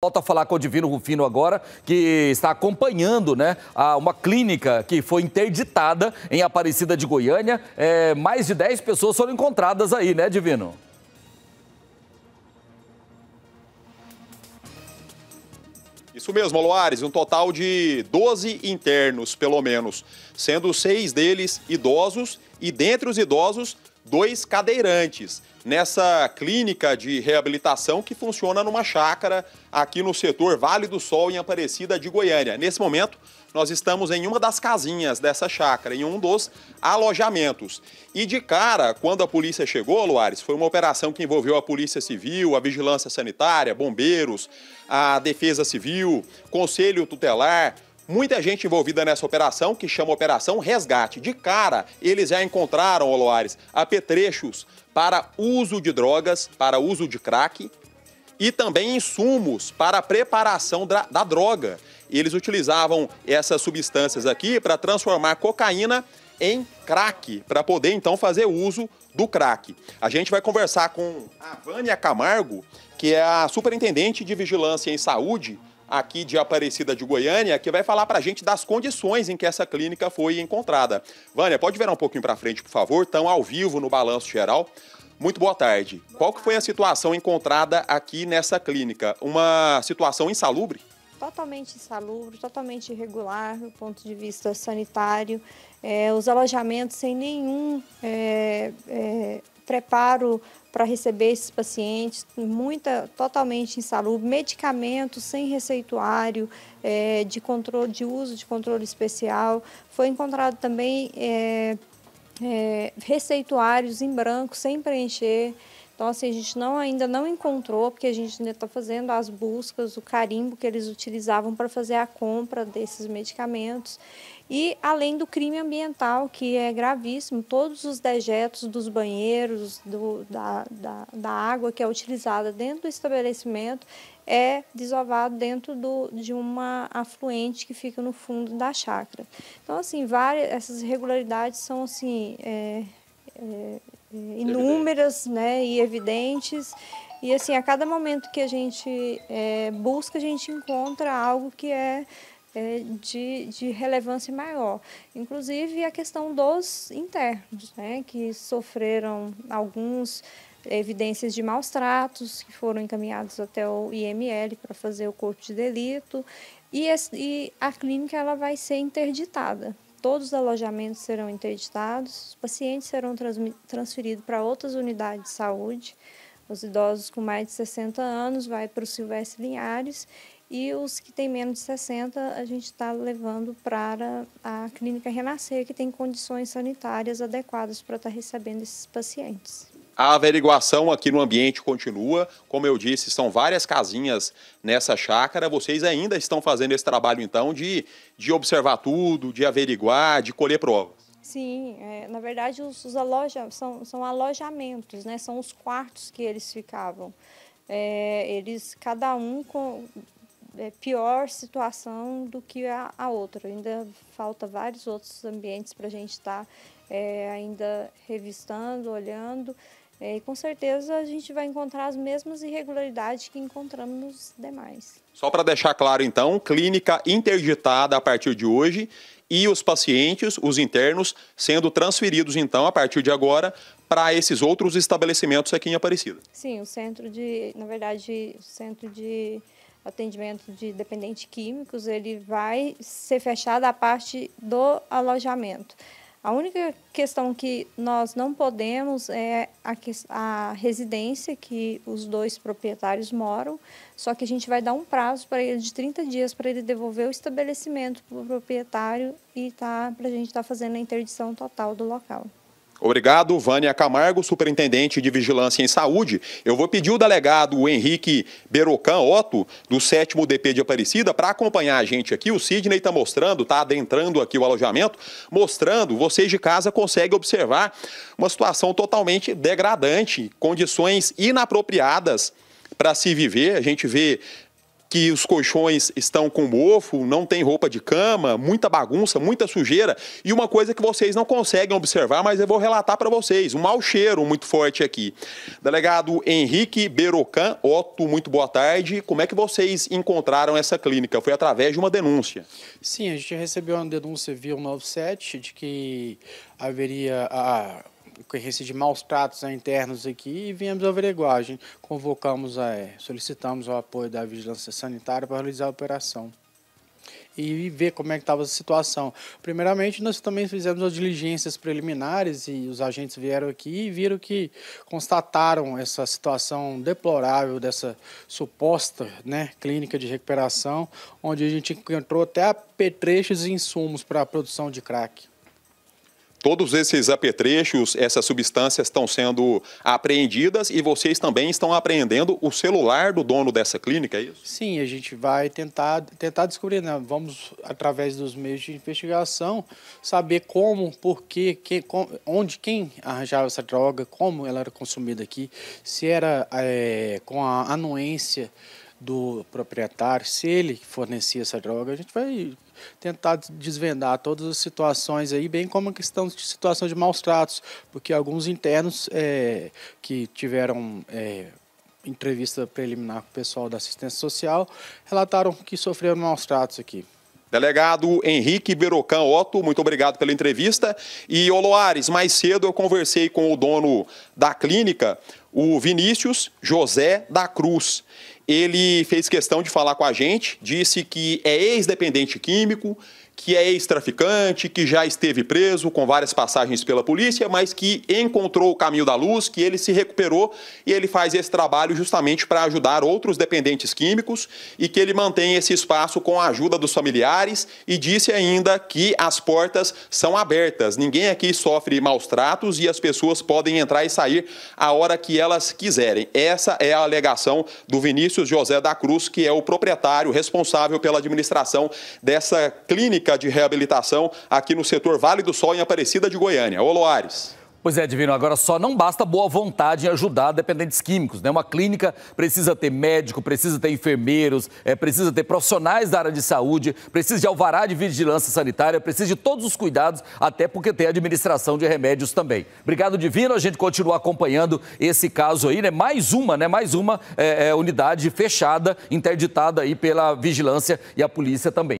Volto a falar com o Divino Rufino agora, que está acompanhando né, uma clínica que foi interditada em Aparecida de Goiânia. É, mais de 10 pessoas foram encontradas aí, né, Divino? Isso mesmo, Aloares, um total de 12 internos, pelo menos, sendo seis deles idosos e dentre os idosos, dois cadeirantes nessa clínica de reabilitação que funciona numa chácara aqui no setor Vale do Sol, em Aparecida de Goiânia. Nesse momento, nós estamos em uma das casinhas dessa chácara, em um dos alojamentos. E de cara, quando a polícia chegou, Luares, foi uma operação que envolveu a Polícia Civil, a Vigilância Sanitária, bombeiros, a Defesa Civil, Conselho Tutelar, Muita gente envolvida nessa operação, que chama Operação Resgate. De cara, eles já encontraram, Oloares, apetrechos para uso de drogas, para uso de crack e também insumos para a preparação da, da droga. Eles utilizavam essas substâncias aqui para transformar cocaína em crack, para poder então fazer uso do crack. A gente vai conversar com a Vânia Camargo, que é a superintendente de vigilância em saúde aqui de Aparecida de Goiânia, que vai falar para a gente das condições em que essa clínica foi encontrada. Vânia, pode virar um pouquinho para frente, por favor? Estão ao vivo no Balanço Geral. Muito boa tarde. Boa Qual que foi a situação encontrada aqui nessa clínica? Uma situação insalubre? Totalmente insalubre, totalmente irregular do ponto de vista sanitário. É, os alojamentos sem nenhum é, é preparo para receber esses pacientes, muita totalmente insalubre, medicamentos sem receituário, é, de controle de uso de controle especial. Foi encontrado também é, é, receituários em branco sem preencher. Então, assim, a gente não, ainda não encontrou, porque a gente ainda está fazendo as buscas, o carimbo que eles utilizavam para fazer a compra desses medicamentos. E além do crime ambiental, que é gravíssimo, todos os dejetos dos banheiros, do, da, da, da, água que é utilizada dentro do estabelecimento, é desovado dentro do, de uma afluente que fica no fundo da chácara. Então, assim, várias, essas irregularidades são, assim, é, é é, é inúmeras né, e evidentes. E assim, a cada momento que a gente é, busca, a gente encontra algo que é, é, de, de relevância maior. Inclusive a questão dos internos, né, que sofreram alguns é, evidências de maus tratos que foram encaminhados até o IML para fazer o corpo de delito e, esse, e a clínica ela vai ser interditada todos os alojamentos serão interditados, os pacientes serão transferidos para outras unidades de saúde, os idosos com mais de 60 anos vai para o Silvestre Linhares e os que têm menos de 60 a gente está levando para a Clínica Renascer, que tem condições sanitárias adequadas para estar tá recebendo esses pacientes. A averiguação aqui no ambiente continua. Como eu disse, são várias casinhas nessa chácara. Vocês ainda estão fazendo esse trabalho, então, de, de observar tudo, de averiguar, de colher provas. Sim, é, na verdade, os, os aloja, são, são alojamentos, né? são os quartos que eles ficavam. É, eles, cada um com é, pior situação do que a, a, outra. Ainda falta vários outros ambientes para a gente estar tá, é, ainda revistando, olhando. É, e com certeza a gente vai encontrar as mesmas irregularidades que encontramos nos demais. Só para deixar claro, então, clínica interditada a partir de hoje e os pacientes, os internos, sendo transferidos, então, a partir de agora, para esses outros estabelecimentos aqui em Aparecida. Sim, o centro de, na verdade, o centro de atendimento de dependentes químicos, ele vai ser fechado a parte do alojamento. A única questão que nós não podemos é a, a residência que os dois proprietários moram, só que a gente vai dar um prazo para ele de 30 dias para ele devolver o estabelecimento para o proprietário e tá, para a gente estar tá fazendo a interdição total do local. Obrigado, Vânia Camargo, superintendente de Vigilância em Saúde. Eu vou pedir o delegado Henrique Berocan Otto, do 7 DP de Aparecida, para acompanhar a gente aqui. O Sidney está mostrando, está adentrando aqui o alojamento, mostrando, vocês de casa conseguem observar uma situação totalmente degradante, condições inapropriadas para se viver. A gente vê que os colchões estão com mofo, não tem roupa de cama, muita bagunça, muita sujeira e uma coisa que vocês não conseguem observar, mas eu vou relatar para vocês, um mau cheiro muito forte aqui. Delegado Henrique Berocan, Otto, muito boa tarde. Como é que vocês encontraram essa clínica? Foi através de uma denúncia. Sim, a gente recebeu uma denúncia via 197 de que haveria a ah, ocorrência de maus tratos internos aqui e viemos averiguar. A gente convocamos, a, é, solicitamos o apoio da Vigilância Sanitária para realizar a operação e ver como é que estava a situação. Primeiramente, nós também fizemos as diligências preliminares e os agentes vieram aqui e viram que constataram essa situação deplorável dessa suposta né, clínica de recuperação, onde a gente encontrou até apetrechos e insumos para a produção de crack todos esses apetrechos, essas substâncias estão sendo apreendidas e vocês também estão apreendendo o celular do dono dessa clínica, é isso? Sim, a gente vai tentar, tentar descobrir, né? vamos, através dos meios de investigação, saber como, por quê, que, onde, quem arranjava essa droga, como ela era consumida aqui, se era é, com a anuência do proprietário, se ele fornecia essa droga, a gente vai tentar desvendar todas as situações aí, bem como a questão de situação de maus tratos, porque alguns internos é, que tiveram é, entrevista preliminar com o pessoal da assistência social relataram que sofreram maus tratos aqui. Delegado Henrique Berocan Otto, muito obrigado pela entrevista. E Oloares, mais cedo eu conversei com o dono da clínica, o Vinícius José da Cruz ele fez questão de falar com a gente, disse que é ex-dependente químico, que é ex-traficante, que já esteve preso com várias passagens pela polícia, mas que encontrou o caminho da luz, que ele se recuperou e ele faz esse trabalho justamente para ajudar outros dependentes químicos e que ele mantém esse espaço com a ajuda dos familiares e disse ainda que as portas são abertas, ninguém aqui sofre maus tratos e as pessoas podem entrar e sair a hora que elas quiserem. Essa é a alegação do Vinícius José da Cruz, que é o proprietário responsável pela administração dessa clínica de reabilitação aqui no setor Vale do Sol, em Aparecida de Goiânia. Ô Loares. Pois é, Divino, agora só não basta boa vontade em ajudar dependentes químicos, né? Uma clínica precisa ter médico, precisa ter enfermeiros, é, precisa ter profissionais da área de saúde, precisa de alvará de vigilância sanitária, precisa de todos os cuidados, até porque tem administração de remédios também. Obrigado, Divino, a gente continua acompanhando esse caso aí, né? Mais uma, né? Mais uma é, é, unidade fechada, interditada aí pela vigilância e a polícia também.